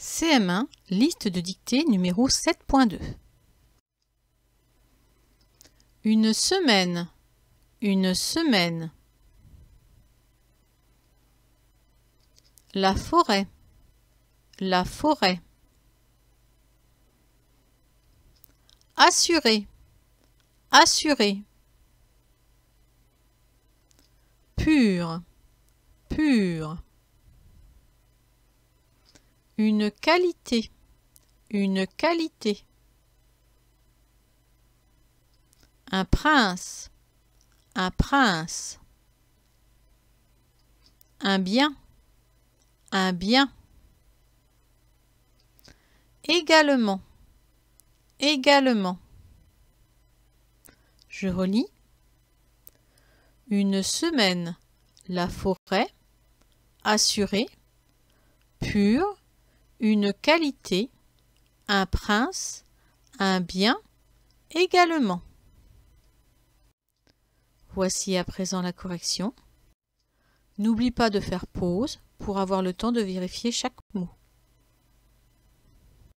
CM1, liste de dictée numéro 7.2. Une semaine, une semaine. La forêt, la forêt. Assurer, assurer. Pure, pur. Une qualité. Une qualité. Un prince. Un prince. Un bien. Un bien. Également. Également. Je relis. Une semaine. La forêt. Assurée. Pure une qualité, un prince, un bien également. Voici à présent la correction. N'oublie pas de faire pause pour avoir le temps de vérifier chaque mot.